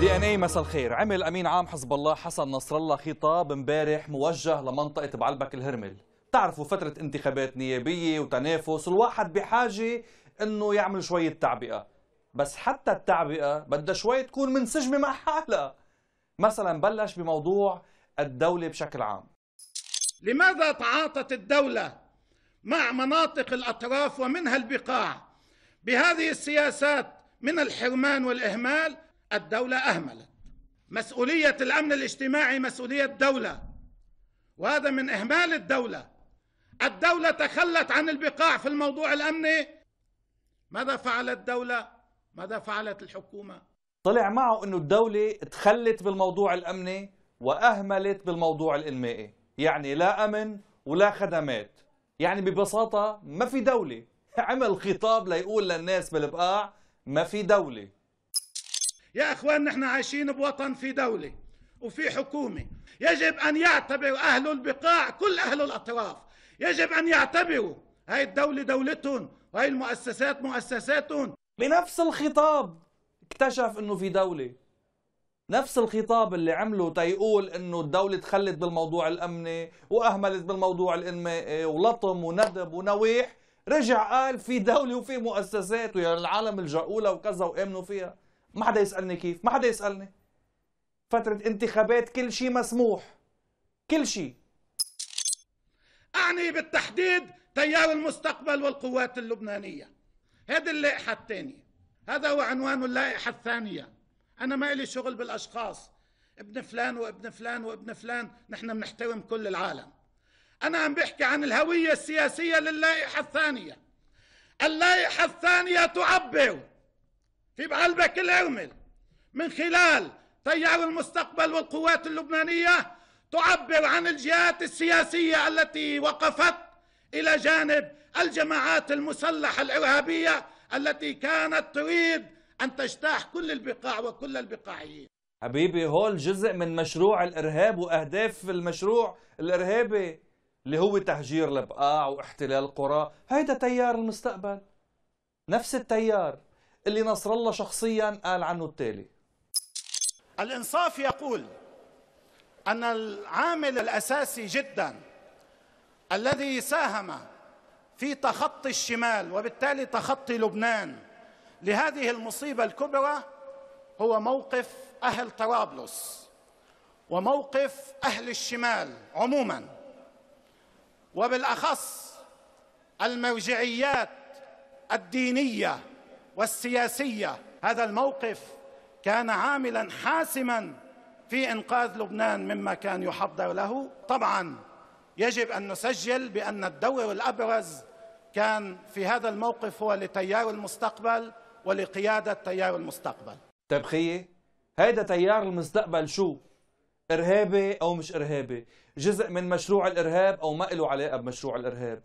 دي ان اي مساء الخير عمل امين عام حزب الله حسن نصر الله خطاب امبارح موجه لمنطقه بعلبك الهرمل بتعرفوا فتره انتخابات نيابيه وتنافس الواحد بحاجه انه يعمل شويه تعبئه بس حتى التعبئه بدها شوي تكون منسجمه مع حالها مثلا بلش بموضوع الدولة بشكل عام لماذا تعاطت الدولة مع مناطق الأطراف ومنها البقاع بهذه السياسات من الحرمان والإهمال الدولة أهملت مسؤولية الأمن الاجتماعي مسؤولية دولة وهذا من إهمال الدولة الدولة تخلت عن البقاع في الموضوع الأمني ماذا فعلت الدولة؟ ماذا فعلت الحكومة؟ طلع معه انه الدولة تخلت بالموضوع الامني واهملت بالموضوع الانمائي يعني لا امن ولا خدمات يعني ببساطة ما في دولة عمل خطاب ليقول للناس بالبقاع ما في دولة يا اخوان نحن عايشين بوطن في دولة وفي حكومة يجب أن يعتبر أهل البقاع كل أهل الأطراف يجب أن يعتبروا هاي الدولة دولتهم وهي المؤسسات مؤسساتهم بنفس الخطاب اكتشف انه في دوله نفس الخطاب اللي عمله تيقول انه الدولة تخلت بالموضوع الامني واهملت بالموضوع الانمائي ولطم وندب ونويح رجع قال في دولة وفي مؤسسات ويا العالم الجأوا لها وكذا وامنوا فيها ما حدا يسألني كيف ما حدا يسألني فترة انتخابات كل شيء مسموح كل شيء أعني بالتحديد تيار المستقبل والقوات اللبنانية هذه اللائحة الثانية هذا هو عنوان اللائحة الثانية أنا ما إلي شغل بالأشخاص ابن فلان وابن فلان وابن فلان نحن بنحترم كل العالم أنا عم بحكي عن الهوية السياسية للائحة الثانية اللائحة الثانية تعبر في بعلبك الأرمل من خلال تيار المستقبل والقوات اللبنانية تعبر عن الجهات السياسية التي وقفت إلى جانب الجماعات المسلحة الإرهابية التي كانت تريد أن تجتاح كل البقاع وكل البقاعيين حبيبي هول جزء من مشروع الإرهاب وأهداف المشروع الإرهابي اللي هو تهجير البقاع واحتلال قرى هيدا تيار المستقبل نفس التيار اللي نصر الله شخصيا قال عنه التالي الإنصاف يقول أن العامل الأساسي جدا الذي ساهم في تخطي الشمال وبالتالي تخطي لبنان لهذه المصيبة الكبرى هو موقف أهل طرابلس وموقف أهل الشمال عموما وبالأخص المرجعيات الدينية والسياسية هذا الموقف كان عاملا حاسما في إنقاذ لبنان مما كان يحضر له طبعا يجب أن نسجل بأن الدور الأبرز كان في هذا الموقف هو لتيار المستقبل ولقيادة تيار المستقبل تبخية هيدا تيار المستقبل شو إرهابي أو مش إرهابي جزء من مشروع الإرهاب أو ما له علاقة بمشروع الإرهاب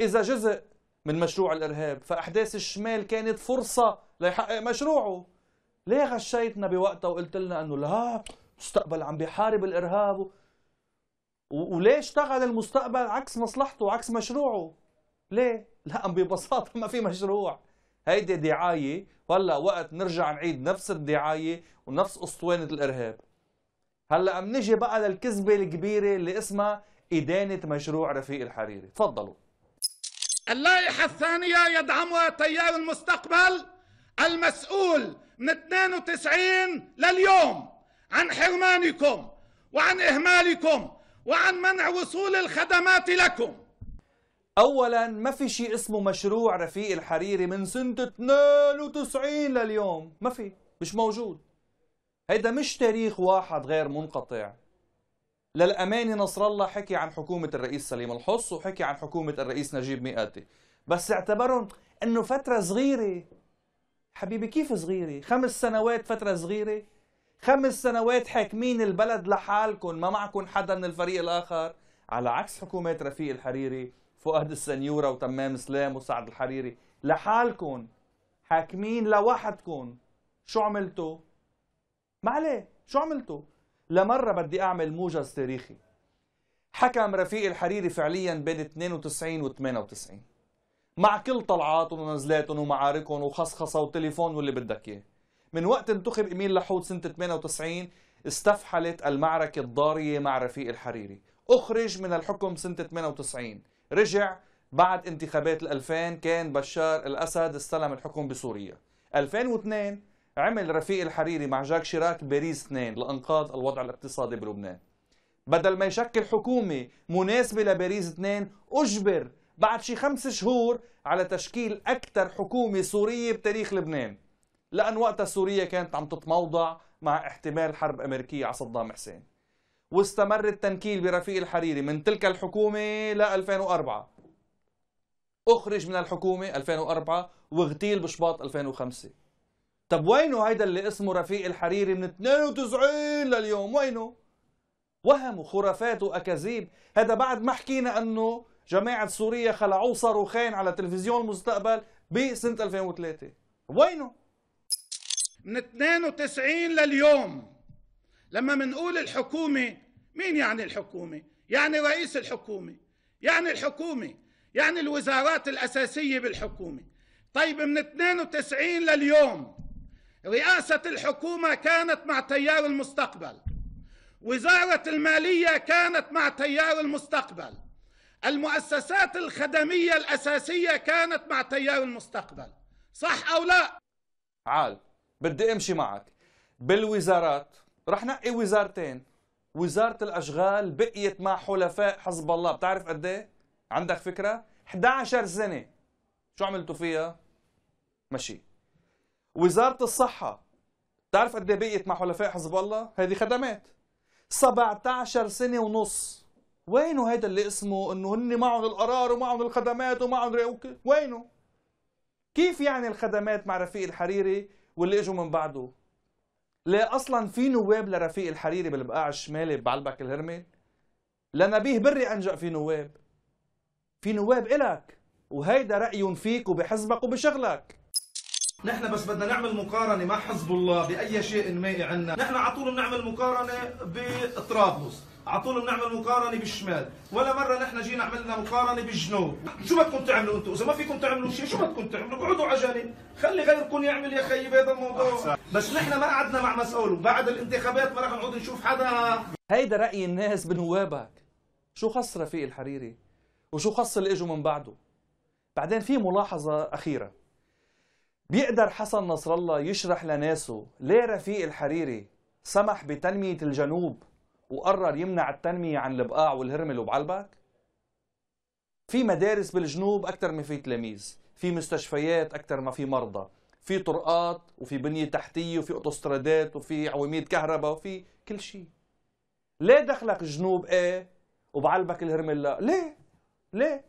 إذا جزء من مشروع الإرهاب فأحداث الشمال كانت فرصة ليحقق مشروعه ليه غشيتنا بوقتها وقلت لنا أنه لا مستقبل عم بيحارب الإرهاب وليه اشتغل المستقبل عكس مصلحته عكس مشروعه ليه؟ لا ببساطة ما في مشروع هيدي دعاية وهلا وقت نرجع نعيد نفس الدعاية ونفس أسطوانة الإرهاب هلا بنجي بقى للكذبة الكبيرة اللي اسمها إدانة مشروع رفيق الحريري تفضلوا اللائحة الثانية يدعمها تيار المستقبل المسؤول من 92 لليوم عن حرمانكم وعن إهمالكم وعن منع وصول الخدمات لكم اولا ما في شيء اسمه مشروع رفيق الحريري من سنه 92 لليوم ما في مش موجود هيدا مش تاريخ واحد غير منقطع للأمانة نصر الله حكي عن حكومة الرئيس سليم الحص وحكي عن حكومة الرئيس نجيب مئاتي بس اعتبرهم انه فترة صغيرة حبيبي كيف صغيرة خمس سنوات فترة صغيرة خمس سنوات حاكمين البلد لحالكم ما معكم حدا من الفريق الآخر على عكس حكومات رفيق الحريري فؤاد السنيورة وتمام سلام وسعد الحريري لحالكم حاكمين لوحدكم شو عملتوا؟ ما عليه شو عملتوا؟ لمرة بدي أعمل موجز تاريخي حكم رفيق الحريري فعليا بين 92 و 98 مع كل طلعاتهم ونزلاتهم ومعاركهم وخصخصه وتليفون واللي بدك اياه من وقت انتخب إميل لحود سنة 98 استفحلت المعركة الضارية مع رفيق الحريري أخرج من الحكم سنة 98 رجع بعد انتخابات 2000 كان بشار الأسد استلم الحكم بسوريا 2002 عمل رفيق الحريري مع جاك شيراك باريس 2 لإنقاذ الوضع الاقتصادي بلبنان بدل ما يشكل حكومة مناسبة لباريس 2 أجبر بعد شي خمس شهور على تشكيل أكثر حكومة سورية بتاريخ لبنان لأن وقتها سوريا كانت عم تتموضع مع احتمال حرب أمريكية على صدام حسين واستمر التنكيل برفيق الحريري من تلك الحكومة ل 2004 أخرج من الحكومة 2004 واغتيل بشباط 2005 طب وينه هيدا اللي اسمه رفيق الحريري من 92 لليوم وينه؟ وهم وخرافات وأكاذيب هذا بعد ما حكينا أنه جماعة سوريا خلعوه صاروخين على تلفزيون المستقبل بسنة 2003 وينه؟ من 92 لليوم لما منقول الحكومة مين يعني الحكومة؟ يعني رئيس الحكومة يعني الحكومة يعني الوزارات الأساسية بالحكومة طيب من 92 لليوم رئاسة الحكومة كانت مع تيار المستقبل وزارة المالية كانت مع تيار المستقبل المؤسسات الخدمية الأساسية كانت مع تيار المستقبل صح أو لا؟ عال بدي امشي معك بالوزارات رح نقي وزارتين وزارة الأشغال بقيت مع حلفاء حزب الله بتعرف قد ايه؟ عندك فكرة؟ 11 سنة شو عملتوا فيها؟ ماشي وزارة الصحة بتعرف قد ايه بقيت مع حلفاء حزب الله؟ هذه خدمات 17 سنة ونص وينه هيدا اللي اسمه انه هن معهم القرار ومعهم الخدمات ومعهم وينه؟ كيف يعني الخدمات مع رفيق الحريري واللي اجوا من بعده لا اصلا في نواب لرفيق الحريري بالبقاع الشمالي بعلبك الهرمي لنبيه بري انجأ في نواب في نواب إلك وهيدا رأي فيك وبحزبك وبشغلك نحن بس بدنا نعمل مقارنة مع حزب الله بأي شيء مائي عنا نحن على طول بنعمل مقارنة بطرابلس على طول بنعمل مقارنه بالشمال ولا مره نحن جينا عملنا مقارنه بالجنوب شو بدكم تعملوا انتم اذا ما فيكم تعملوا شيء شو بدكم تعملوا اقعدوا على جنب خلي غيركم يعمل يا خيي بهذا الموضوع بس نحن ما قعدنا مع مسؤول بعد الانتخابات ما رح نقعد نشوف حدا هيدا راي الناس بنوابك شو خص رفيق الحريري وشو خص اللي اجوا من بعده بعدين في ملاحظه اخيره بيقدر حسن نصر الله يشرح لناسه ليه رفيق الحريري سمح بتنميه الجنوب وقرر يمنع التنمية عن البقاع والهرمل وبعلبك في مدارس بالجنوب أكثر ما في تلاميذ في مستشفيات أكثر ما في مرضى في طرقات وفي بنية تحتية وفي أوتوسترادات وفي عواميد كهرباء وفي كل شيء ليه دخلك الجنوب ايه وبعلبك الهرمل لا ليه ليه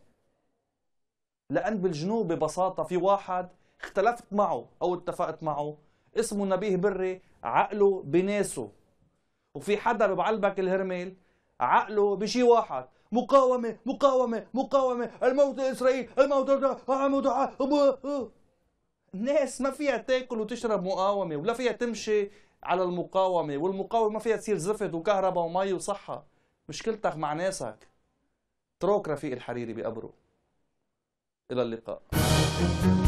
لأن بالجنوب ببساطة في واحد اختلفت معه أو اتفقت معه اسمه نبيه بري عقله بناسه وفي حدا ببعلبك الهرميل عقله بشي واحد مقاومة مقاومة مقاومة الموت إسرائيل الموت الموت الناس ما فيها تاكل وتشرب مقاومة ولا فيها تمشي على المقاومة والمقاومة ما فيها تصير زفت وكهرباء ومي وصحة مشكلتك مع ناسك تروك رفيق الحريري بقبره إلى اللقاء